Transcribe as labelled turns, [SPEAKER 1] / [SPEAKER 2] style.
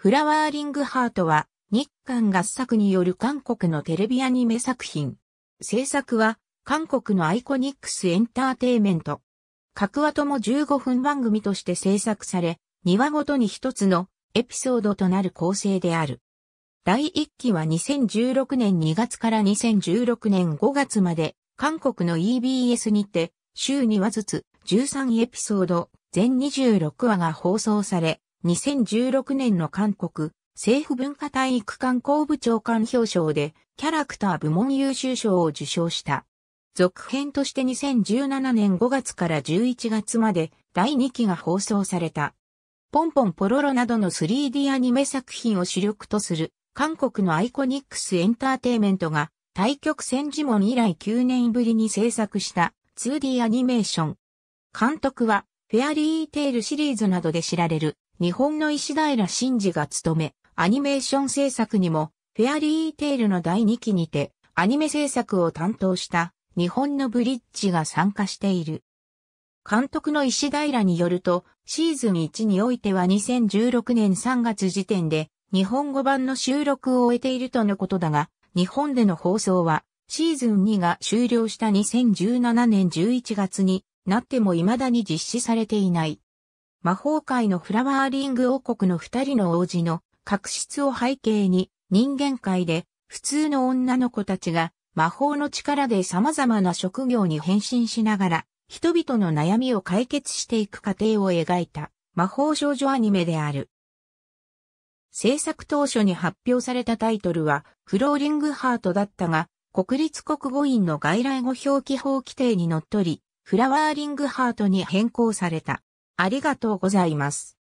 [SPEAKER 1] フラワーリングハートは日韓合作による韓国のテレビアニメ作品。制作は韓国のアイコニックスエンターテイメント。各話とも15分番組として制作され、2話ごとに1つのエピソードとなる構成である。第1期は2016年2月から2016年5月まで韓国の EBS にて週2話ずつ13エピソード全26話が放送され、2016年の韓国政府文化体育観光部長官表彰でキャラクター部門優秀賞を受賞した。続編として2017年5月から11月まで第2期が放送された。ポンポンポロロなどの 3D アニメ作品を主力とする韓国のアイコニックスエンターテイメントが対局戦時門以来9年ぶりに制作した 2D アニメーション。監督はフェアリーテイルシリーズなどで知られる日本の石平真二が務め、アニメーション制作にも、フェアリーテイルの第2期にて、アニメ制作を担当した日本のブリッジが参加している。監督の石平によると、シーズン1においては2016年3月時点で、日本語版の収録を終えているとのことだが、日本での放送は、シーズン2が終了した2017年11月になっても未だに実施されていない。魔法界のフラワーリング王国の二人の王子の確執を背景に人間界で普通の女の子たちが魔法の力で様々な職業に変身しながら人々の悩みを解決していく過程を描いた魔法少女アニメである。制作当初に発表されたタイトルはフローリングハートだったが国立国語院の外来語表記法規定にのっとりフラワーリングハートに変更された。ありがとうございます。